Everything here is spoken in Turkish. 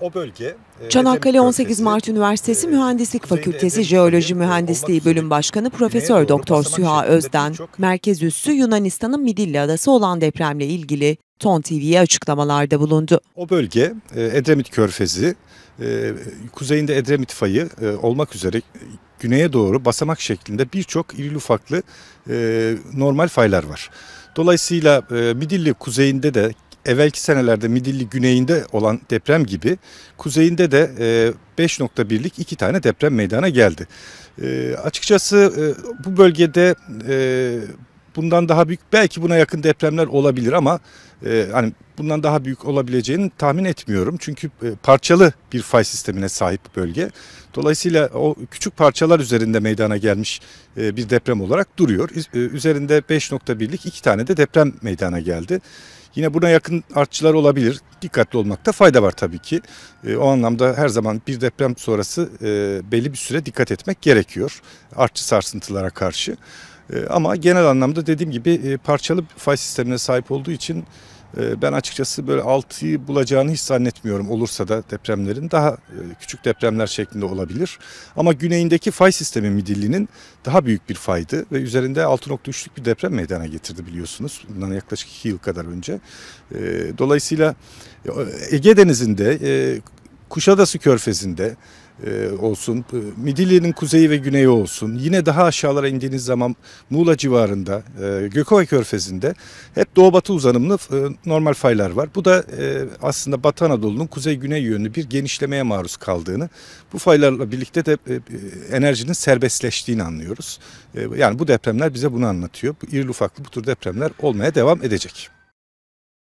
O bölge e, Çanakkale 18 Mart Üniversitesi e, Mühendislik Fakültesi Jeoloji Mühendisliği Bölüm Başkanı Profesör Doktor Süha Özden, merkez üssü Yunanistan'ın Midilli adası olan depremle ilgili Ton TV'ye açıklamalarda bulundu. O bölge e, Edremit Körfezi, kuzeyinde Edremit Fayı olmak üzere güneye doğru basamak şeklinde birçok irili ufaklı normal faylar var. Dolayısıyla Midilli kuzeyinde de evvelki senelerde Midilli güneyinde olan deprem gibi kuzeyinde de 5.1'lik e, iki tane deprem meydana geldi. E, açıkçası e, bu bölgede bundan daha büyük belki buna yakın depremler olabilir ama hani bundan daha büyük olabileceğini tahmin etmiyorum. Çünkü parçalı bir fay sistemine sahip bölge. Dolayısıyla o küçük parçalar üzerinde meydana gelmiş bir deprem olarak duruyor. E, üzerinde 5.1'lik iki tane de deprem meydana geldi. Yine buna yakın artçılar olabilir. Dikkatli olmakta fayda var tabii ki. E, o anlamda her zaman bir deprem sonrası e, belli bir süre dikkat etmek gerekiyor. Artçı sarsıntılara karşı. E, ama genel anlamda dediğim gibi e, parçalı fay sistemine sahip olduğu için ee, ben açıkçası böyle 6'yı bulacağını hiç zannetmiyorum olursa da depremlerin. Daha e, küçük depremler şeklinde olabilir. Ama güneyindeki fay sistemi Midilli'nin daha büyük bir faydı ve üzerinde 6.3'lük bir deprem meydana getirdi biliyorsunuz. Bundan yaklaşık 2 yıl kadar önce. Ee, dolayısıyla e, Ege Denizi'nde e, Kuşadası Körfezi'nde e, olsun, e, Midilli'nin kuzeyi ve güneyi olsun, yine daha aşağılara indiğiniz zaman Muğla civarında, e, Gökova Körfezi'nde hep doğu-batı uzanımlı normal faylar var. Bu da aslında Batı Anadolu'nun kuzey-güney yönlü bir genişlemeye maruz kaldığını, bu faylarla birlikte de enerjinin serbestleştiğini anlıyoruz. Yani bu depremler bize bunu anlatıyor. İrili ufaklı bu tür depremler olmaya devam edecek.